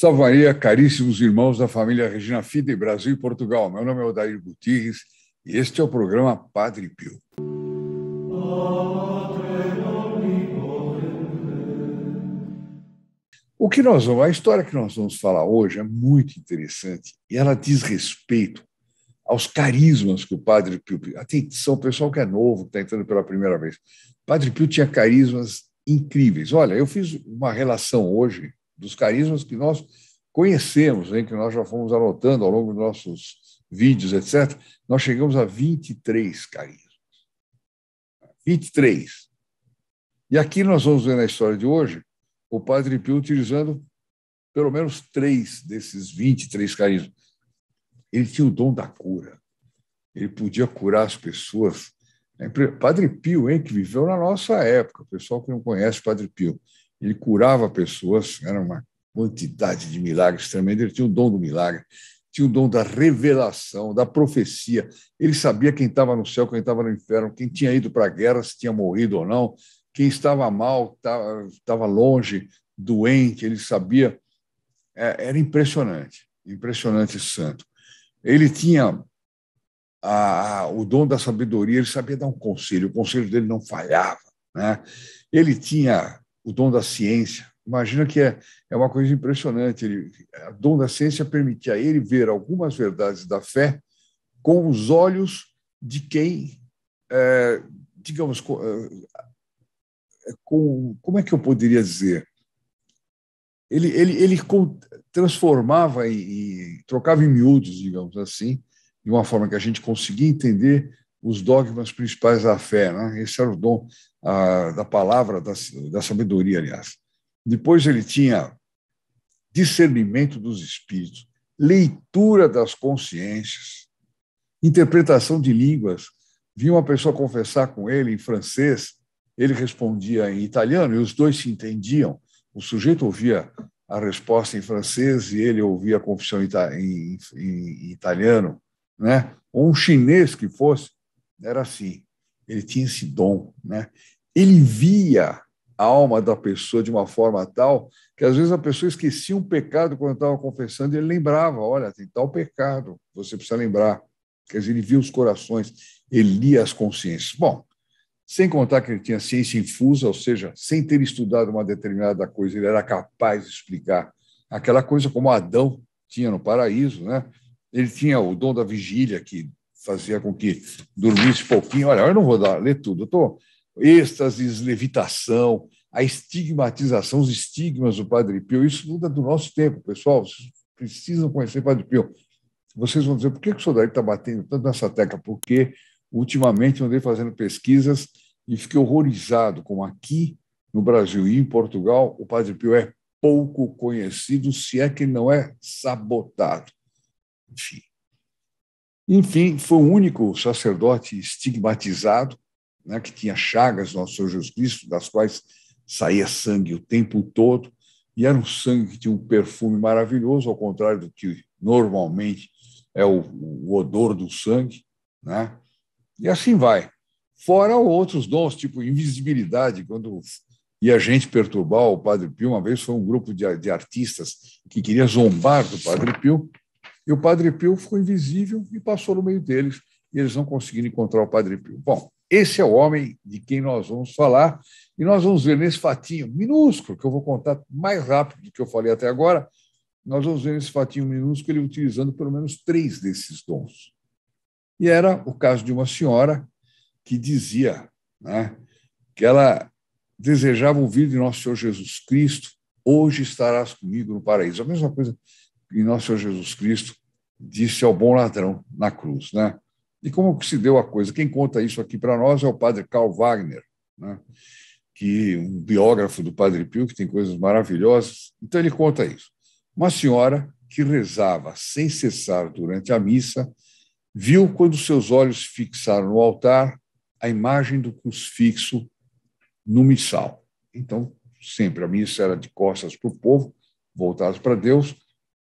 Salvaria, caríssimos irmãos da família Regina Fida Fide, Brasil e Portugal. Meu nome é Odair Gutierrez e este é o programa Padre Pio. O que nós vamos, a história que nós vamos falar hoje é muito interessante e ela diz respeito aos carismas que o Padre Pio. Atenção, pessoal que é novo, que está entrando pela primeira vez. O Padre Pio tinha carismas incríveis. Olha, eu fiz uma relação hoje dos carismas que nós conhecemos, hein, que nós já fomos anotando ao longo dos nossos vídeos, etc., nós chegamos a 23 carismas. 23. E aqui nós vamos ver na história de hoje o Padre Pio utilizando pelo menos três desses 23 carismas. Ele tinha o dom da cura. Ele podia curar as pessoas. É Padre Pio, hein, que viveu na nossa época, o pessoal que não conhece Padre Pio. Ele curava pessoas, era uma quantidade de milagres tremenda. Ele tinha o dom do milagre, tinha o dom da revelação, da profecia. Ele sabia quem estava no céu, quem estava no inferno, quem tinha ido para a guerra, se tinha morrido ou não, quem estava mal, estava longe, doente. Ele sabia. É, era impressionante, impressionante esse santo. Ele tinha a, o dom da sabedoria, ele sabia dar um conselho, o conselho dele não falhava. Né? Ele tinha o dom da ciência. Imagina que é, é uma coisa impressionante. Ele, o dom da ciência permitia a ele ver algumas verdades da fé com os olhos de quem, é, digamos, com, é, é, com, como é que eu poderia dizer? Ele, ele, ele transformava e, e trocava em miúdos, digamos assim, de uma forma que a gente conseguia entender os dogmas principais da fé. Né? Esse era o dom a, da palavra, da, da sabedoria, aliás. Depois ele tinha discernimento dos espíritos, leitura das consciências, interpretação de línguas. Vinha uma pessoa confessar com ele em francês, ele respondia em italiano e os dois se entendiam. O sujeito ouvia a resposta em francês e ele ouvia a confissão em, em, em italiano, né? Ou um chinês que fosse, era assim. Ele tinha esse dom, né? Ele via a alma da pessoa de uma forma tal que às vezes a pessoa esquecia um pecado quando estava confessando e ele lembrava, olha, tem tal pecado, você precisa lembrar. Quer dizer, ele via os corações, ele lia as consciências. Bom, sem contar que ele tinha ciência infusa, ou seja, sem ter estudado uma determinada coisa, ele era capaz de explicar aquela coisa como Adão tinha no paraíso, né? Ele tinha o dom da vigília, que fazia com que dormisse pouquinho. Olha, eu não vou dar, ler tudo, eu estou. êxtases, levitação, a estigmatização, os estigmas do Padre Pio, isso muda do nosso tempo, pessoal. Vocês precisam conhecer o Padre Pio. Vocês vão dizer, por que, que o Sodari está batendo tanto nessa tecla? Porque ultimamente eu andei fazendo pesquisas e fiquei horrorizado como aqui no Brasil e em Portugal o Padre Pio é pouco conhecido, se é que não é sabotado. Enfim, enfim, foi o único sacerdote estigmatizado, né, que tinha chagas no Senhor Jesus Cristo, das quais saía sangue o tempo todo, e era um sangue que tinha um perfume maravilhoso, ao contrário do que normalmente é o, o odor do sangue, né? E assim vai. Fora outros dons, tipo invisibilidade, quando ia a gente perturbar o Padre Pio. Uma vez foi um grupo de, de, artistas que queria zombar do Padre Pio e o Padre Pio ficou invisível e passou no meio deles, e eles não conseguiram encontrar o Padre Pio. Bom, esse é o homem de quem nós vamos falar, e nós vamos ver nesse fatinho minúsculo, que eu vou contar mais rápido do que eu falei até agora, nós vamos ver nesse fatinho minúsculo ele utilizando pelo menos três desses dons. E era o caso de uma senhora que dizia né, que ela desejava ouvir de Nosso Senhor Jesus Cristo, hoje estarás comigo no paraíso. A mesma coisa em Nosso Senhor Jesus Cristo disse ao bom ladrão na cruz. Né? E como que se deu a coisa? Quem conta isso aqui para nós é o padre Karl Wagner, né? que é um biógrafo do padre Pio, que tem coisas maravilhosas. Então ele conta isso. Uma senhora que rezava sem cessar durante a missa, viu quando seus olhos fixaram no altar a imagem do crucifixo no missal. Então, sempre a missa era de costas para o povo, voltados para Deus,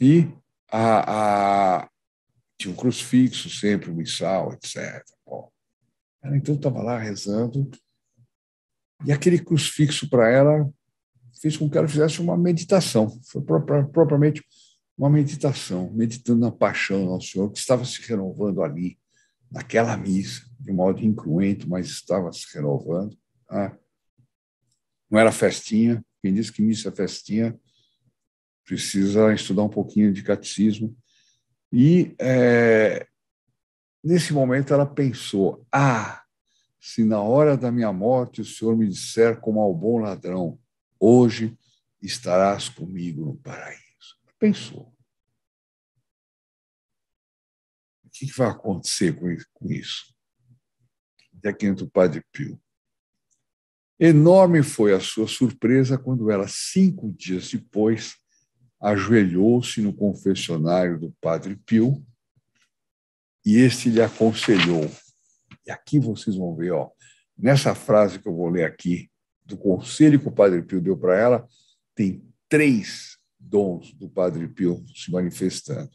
e a, a, tinha um crucifixo sempre, missal, etc. Bom, ela então estava lá rezando, e aquele crucifixo para ela fez com que ela fizesse uma meditação, foi propriamente uma meditação, meditando na paixão do Nosso Senhor, que estava se renovando ali, naquela missa, de um modo incruento, mas estava se renovando. Tá? Não era festinha, quem disse que missa é festinha precisa estudar um pouquinho de catecismo. E é, nesse momento ela pensou: ah, se na hora da minha morte o Senhor me disser como ao bom ladrão, hoje estarás comigo no paraíso. Pensou. O que vai acontecer com isso? Até que entra o Padre Pio. Enorme foi a sua surpresa quando ela, cinco dias depois, ajoelhou-se no confessionário do Padre Pio e este lhe aconselhou. E aqui vocês vão ver, ó, nessa frase que eu vou ler aqui, do conselho que o Padre Pio deu para ela, tem três dons do Padre Pio se manifestando.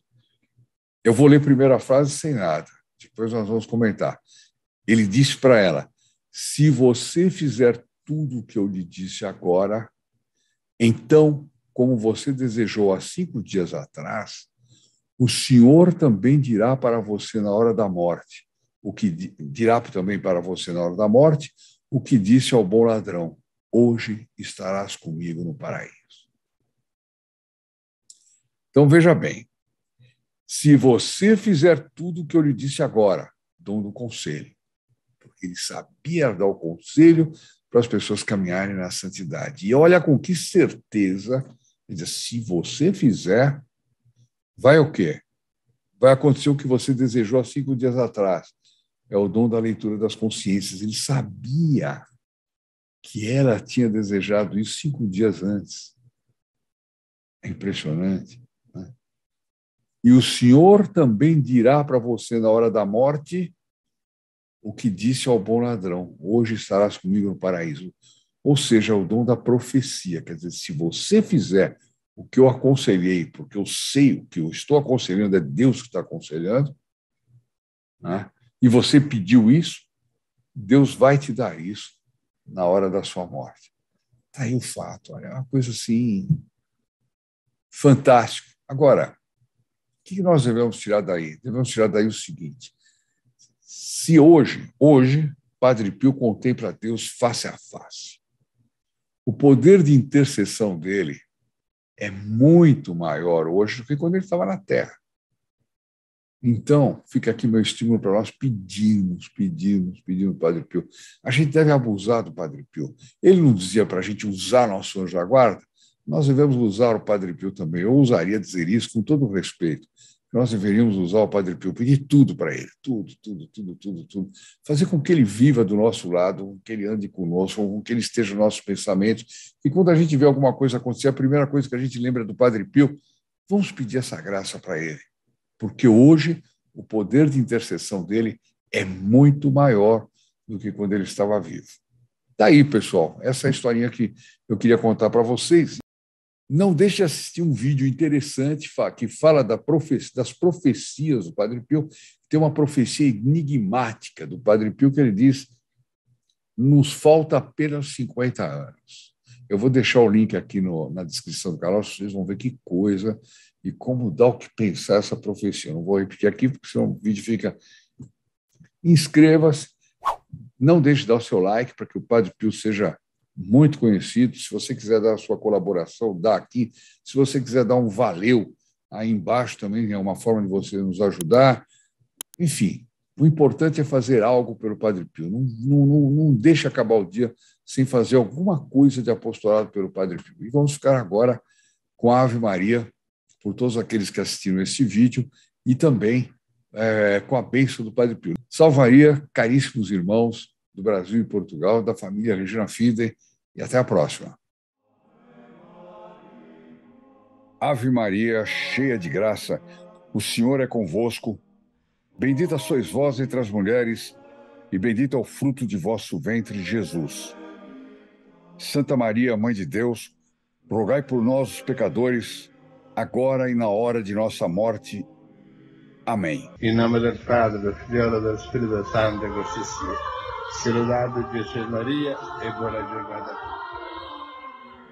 Eu vou ler primeiro a frase sem nada, depois nós vamos comentar. Ele disse para ela: Se você fizer tudo o que eu lhe disse agora, então como você desejou há cinco dias atrás, o Senhor também dirá para você na hora da morte, o que dirá também para você na hora da morte, o que disse ao bom ladrão: Hoje estarás comigo no paraíso. Então veja bem, se você fizer tudo o que eu lhe disse agora, dom do conselho, porque ele sabia dar o conselho para as pessoas caminharem na santidade. E olha com que certeza ele diz, se você fizer, vai o quê? Vai acontecer o que você desejou há cinco dias atrás. É o dom da leitura das consciências. Ele sabia que ela tinha desejado isso cinco dias antes. É impressionante. Né? E o Senhor também dirá para você na hora da morte o que disse ao bom ladrão: Hoje estarás comigo no paraíso ou seja, é o dom da profecia. Quer dizer, se você fizer o que eu aconselhei, porque eu sei o que eu estou aconselhando, é Deus que está aconselhando, né? e você pediu isso, Deus vai te dar isso na hora da sua morte. Está aí o fato, é uma coisa assim fantástica. Agora, o que nós devemos tirar daí? Devemos tirar daí o seguinte: se hoje, hoje, Padre Pio contempla Deus face a face, o poder de intercessão dele é muito maior hoje do que quando ele estava na Terra. Então, fica aqui meu estímulo para nós pedirmos, pedirmos, pedirmos Padre Pio. A gente deve abusar do Padre Pio. Ele não dizia para a gente usar nosso anjo da guarda? Nós devemos usar o Padre Pio também. Eu ousaria dizer isso com todo respeito nós deveríamos usar o Padre Pio, pedir tudo para ele, tudo, tudo, tudo, tudo, tudo. Fazer com que ele viva do nosso lado, com que ele ande conosco, com que ele esteja no nosso pensamento. E quando a gente vê alguma coisa acontecer, a primeira coisa que a gente lembra do Padre Pio, vamos pedir essa graça para ele, porque hoje o poder de intercessão dele é muito maior do que quando ele estava vivo. Daí, tá pessoal, essa é historinha que eu queria contar para vocês. Não deixe de assistir um vídeo interessante que fala das profecias do Padre Pio. Tem uma profecia enigmática do Padre Pio que ele diz: nos falta apenas 50 anos. Eu vou deixar o link aqui no, na descrição do canal, vocês vão ver que coisa e como dá o que pensar essa profecia. não vou repetir aqui, porque senão o vídeo fica. Inscreva-se, não deixe de dar o seu like para que o Padre Pio seja muito conhecido. Se você quiser dar a sua colaboração, dá aqui. Se você quiser dar um valeu aí embaixo também, é uma forma de você nos ajudar. Enfim, o importante é fazer algo pelo Padre Pio. Não, não, não, não deixe acabar o dia sem fazer alguma coisa de apostolado pelo Padre Pio. E vamos ficar agora com a Ave Maria, por todos aqueles que assistiram esse vídeo, e também é, com a bênção do Padre Pio. Salvaria, caríssimos irmãos do Brasil e Portugal, da família Regina Fiden, e até a próxima. Ave Maria, cheia de graça, o Senhor é convosco. Bendita sois vós entre as mulheres, e bendito é o fruto de vosso ventre, Jesus. Santa Maria, Mãe de Deus, rogai por nós, os pecadores, agora e na hora de nossa morte. Amém. Em nome do Pai, do Filho, do Espírito Santo, Gostissimo. Saudade de Jesus Maria e boa jornada.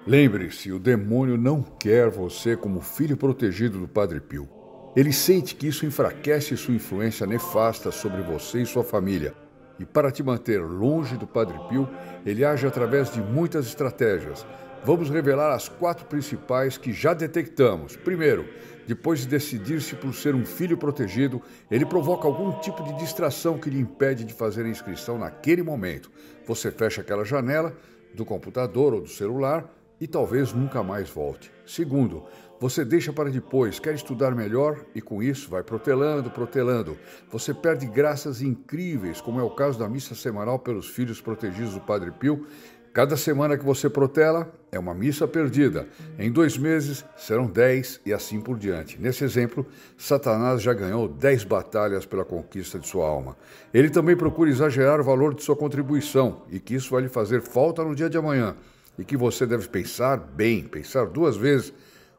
Lembre-se, o demônio não quer você como filho protegido do Padre Pio. Ele sente que isso enfraquece sua influência nefasta sobre você e sua família. E para te manter longe do Padre Pio, ele age através de muitas estratégias, vamos revelar as quatro principais que já detectamos. Primeiro, depois de decidir-se por ser um filho protegido, ele provoca algum tipo de distração que lhe impede de fazer a inscrição naquele momento. Você fecha aquela janela do computador ou do celular e talvez nunca mais volte. Segundo, você deixa para depois, quer estudar melhor e com isso vai protelando, protelando. Você perde graças incríveis, como é o caso da missa semanal pelos filhos protegidos do Padre Pio, Cada semana que você protela é uma missa perdida. Em dois meses serão dez e assim por diante. Nesse exemplo, Satanás já ganhou dez batalhas pela conquista de sua alma. Ele também procura exagerar o valor de sua contribuição e que isso vai lhe fazer falta no dia de amanhã. E que você deve pensar bem, pensar duas vezes,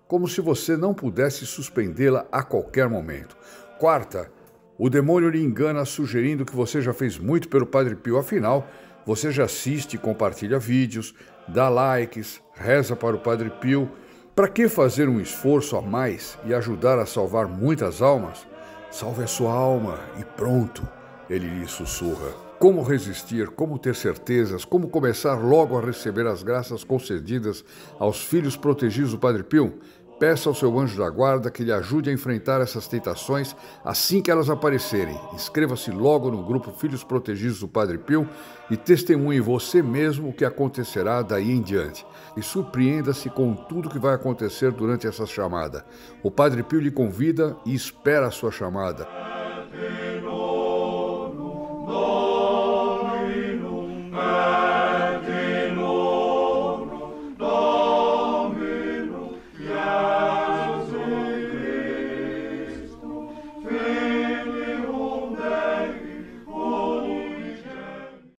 como se você não pudesse suspendê-la a qualquer momento. Quarta, o demônio lhe engana sugerindo que você já fez muito pelo Padre Pio, afinal, você já assiste, compartilha vídeos, dá likes, reza para o Padre Pio. Para que fazer um esforço a mais e ajudar a salvar muitas almas? Salve a sua alma e pronto, ele lhe sussurra. Como resistir, como ter certezas, como começar logo a receber as graças concedidas aos filhos protegidos do Padre Pio? Peça ao seu anjo da guarda que lhe ajude a enfrentar essas tentações assim que elas aparecerem. Inscreva-se logo no grupo Filhos Protegidos do Padre Pio e testemunhe você mesmo o que acontecerá daí em diante. E surpreenda-se com tudo o que vai acontecer durante essa chamada. O Padre Pio lhe convida e espera a sua chamada.